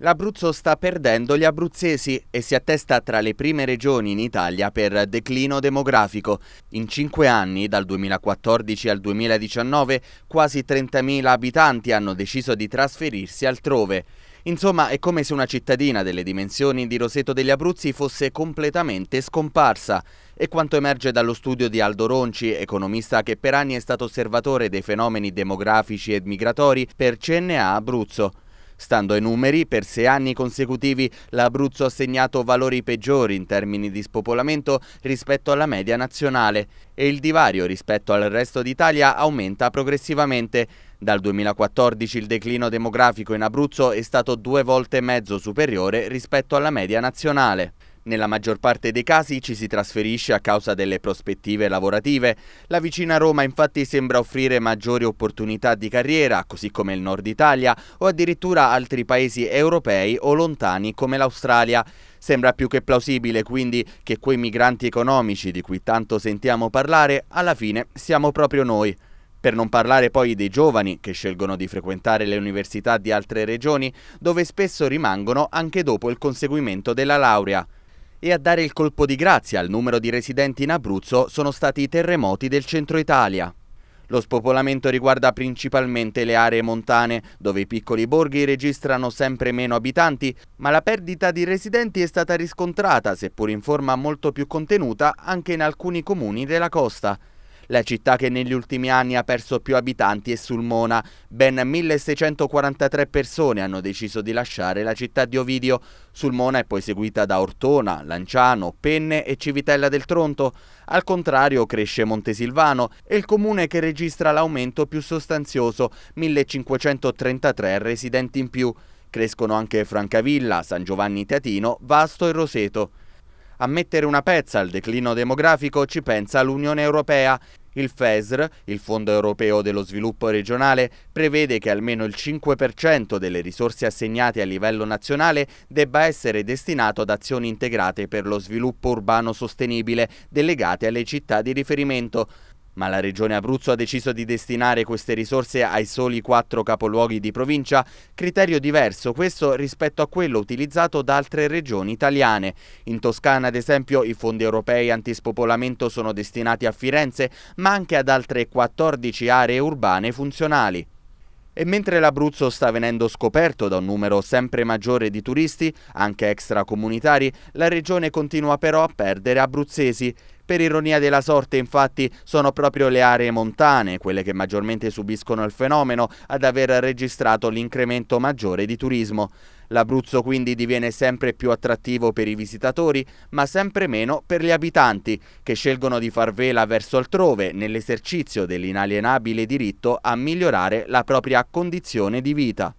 L'Abruzzo sta perdendo gli abruzzesi e si attesta tra le prime regioni in Italia per declino demografico. In cinque anni, dal 2014 al 2019, quasi 30.000 abitanti hanno deciso di trasferirsi altrove. Insomma, è come se una cittadina delle dimensioni di Roseto degli Abruzzi fosse completamente scomparsa. E quanto emerge dallo studio di Aldo Ronci, economista che per anni è stato osservatore dei fenomeni demografici ed migratori per CNA Abruzzo. Stando ai numeri, per sei anni consecutivi l'Abruzzo ha segnato valori peggiori in termini di spopolamento rispetto alla media nazionale e il divario rispetto al resto d'Italia aumenta progressivamente. Dal 2014 il declino demografico in Abruzzo è stato due volte e mezzo superiore rispetto alla media nazionale. Nella maggior parte dei casi ci si trasferisce a causa delle prospettive lavorative. La vicina Roma infatti sembra offrire maggiori opportunità di carriera, così come il nord Italia o addirittura altri paesi europei o lontani come l'Australia. Sembra più che plausibile quindi che quei migranti economici di cui tanto sentiamo parlare, alla fine siamo proprio noi. Per non parlare poi dei giovani che scelgono di frequentare le università di altre regioni, dove spesso rimangono anche dopo il conseguimento della laurea. E a dare il colpo di grazia al numero di residenti in Abruzzo sono stati i terremoti del centro Italia. Lo spopolamento riguarda principalmente le aree montane, dove i piccoli borghi registrano sempre meno abitanti, ma la perdita di residenti è stata riscontrata, seppur in forma molto più contenuta, anche in alcuni comuni della costa. La città che negli ultimi anni ha perso più abitanti è Sulmona. Ben 1643 persone hanno deciso di lasciare la città di Ovidio. Sulmona è poi seguita da Ortona, Lanciano, Penne e Civitella del Tronto. Al contrario cresce Montesilvano, è il comune che registra l'aumento più sostanzioso, 1533 residenti in più. Crescono anche Francavilla, San Giovanni Teatino, Vasto e Roseto. A mettere una pezza al declino demografico ci pensa l'Unione Europea il FESR, il Fondo Europeo dello Sviluppo Regionale, prevede che almeno il 5% delle risorse assegnate a livello nazionale debba essere destinato ad azioni integrate per lo sviluppo urbano sostenibile, delegate alle città di riferimento ma la Regione Abruzzo ha deciso di destinare queste risorse ai soli quattro capoluoghi di provincia, criterio diverso questo rispetto a quello utilizzato da altre regioni italiane. In Toscana, ad esempio, i fondi europei antispopolamento sono destinati a Firenze, ma anche ad altre 14 aree urbane funzionali. E mentre l'Abruzzo sta venendo scoperto da un numero sempre maggiore di turisti, anche extracomunitari, la regione continua però a perdere abruzzesi. Per ironia della sorte infatti sono proprio le aree montane, quelle che maggiormente subiscono il fenomeno, ad aver registrato l'incremento maggiore di turismo. L'Abruzzo quindi diviene sempre più attrattivo per i visitatori, ma sempre meno per gli abitanti, che scelgono di far vela verso altrove nell'esercizio dell'inalienabile diritto a migliorare la propria condizione di vita.